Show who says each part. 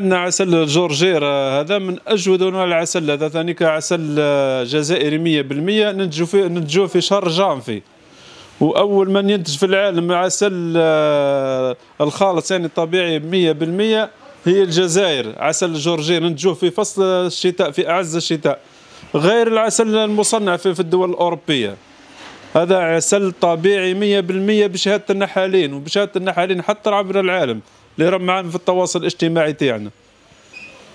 Speaker 1: ان عسل الجورجير هذا من اجود انواع العسل هذا ثاني كعسل آه، جزائري 100% ننتجو في ننتجو في شهر جانفي واول من ينتج في العالم عسل آه، الخالص يعني الطبيعي 100% هي الجزائر عسل الجورجير ننتجوه في فصل الشتاء في اعز الشتاء غير العسل المصنع في الدول الاوروبيه هذا عسل طبيعي 100% بشهاده النحالين وبشهاده النحالين حتى عبر العالم اللي راه معانا في التواصل الاجتماعي تاعنا